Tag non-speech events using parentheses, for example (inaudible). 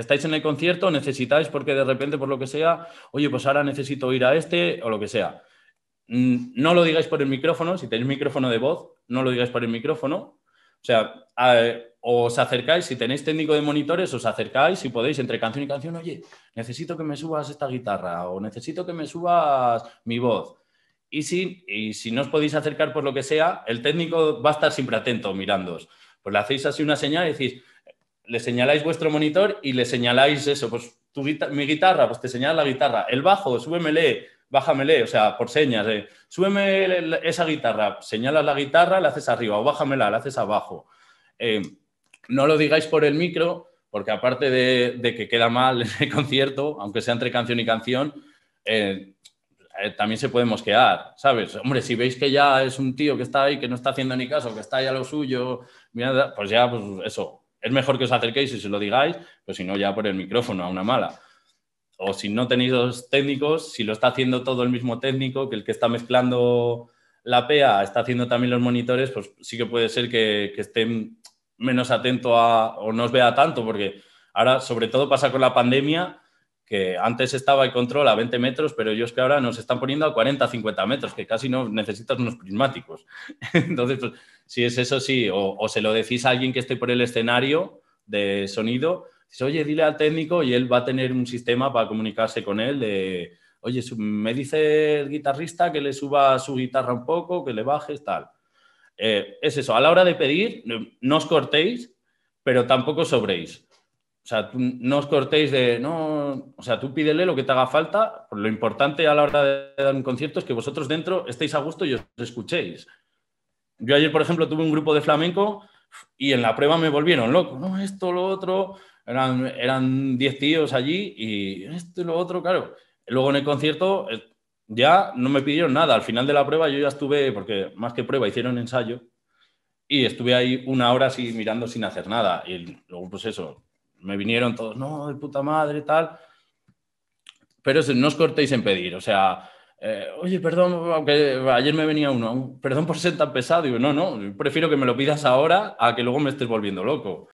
estáis en el concierto, necesitáis porque de repente, por lo que sea, oye, pues ahora necesito ir a este o lo que sea. Mm, no lo digáis por el micrófono, si tenéis micrófono de voz, no lo digáis por el micrófono. O sea, os acercáis, si tenéis técnico de monitores, os acercáis y podéis entre canción y canción, oye, necesito que me subas esta guitarra o necesito que me subas mi voz. Y si, y si no os podéis acercar por lo que sea, el técnico va a estar siempre atento mirándoos. Pues le hacéis así una señal y decís, le señaláis vuestro monitor y le señaláis eso, pues mi guitarra, pues te señala la guitarra, el bajo, súbemele, bájamele, o sea, por señas, eh. súbeme esa guitarra, señalas la guitarra, la haces arriba, o bájamela, la haces abajo. Eh, no lo digáis por el micro, porque aparte de, que queda mal (laughs) el concierto, aunque sea entre canción y canción, eh, eh, también se puede mosquear, ¿sabes? Hombre, si veis que ya es un tío que está ahí, que no está haciendo ni caso, que está ahí a lo suyo, pues ya, pues eso, es mejor que os acerquéis y se lo digáis, pues si no, ya por el micrófono, a una mala. O si no tenéis dos técnicos, si lo está haciendo todo el mismo técnico, que el que está mezclando la PEA está haciendo también los monitores, pues sí que puede ser que, estén menos atento a, o no os vea tanto, porque ahora, sobre todo, pasa con la pandemia antes estaba el control a 20 metros, pero ellos que ahora nos están poniendo a 40, 50 metros, que casi no necesitas unos prismáticos. (laughs) Entonces, pues, si es eso, sí, o, se lo decís a alguien que esté por el escenario de sonido, oye, dile al técnico y él va a tener un sistema para comunicarse con él de, oye, me dice el guitarrista que le suba su guitarra un poco, que le bajes, tal. Eh, es eso, a la hora de pedir, no os cortéis, pero tampoco sobréis o sea, no os cortéis de, no, o sea, tú pídele lo que te haga falta. Lo importante a la hora de dar un concierto es que vosotros dentro estéis a gusto y os escuchéis. Yo ayer, por ejemplo, tuve un grupo de flamenco y en la prueba me volvieron loco, no, esto, lo otro, eran 10 tíos allí y esto y lo otro, claro. Luego en el concierto eh, ya no me pidieron nada, al final de la prueba yo ya estuve, porque más que prueba hicieron ensayo, y estuve ahí una hora así mirando sin hacer nada. Y luego, pues eso, me vinieron todos, no, de puta madre, tal. Pero no os cortéis en pedir, o sea, eh, oye, perdón, aunque ayer me venía uno, perdón por ser tan pesado. Digo, no, no, prefiero que me lo pidas ahora a que luego me estés volviendo loco.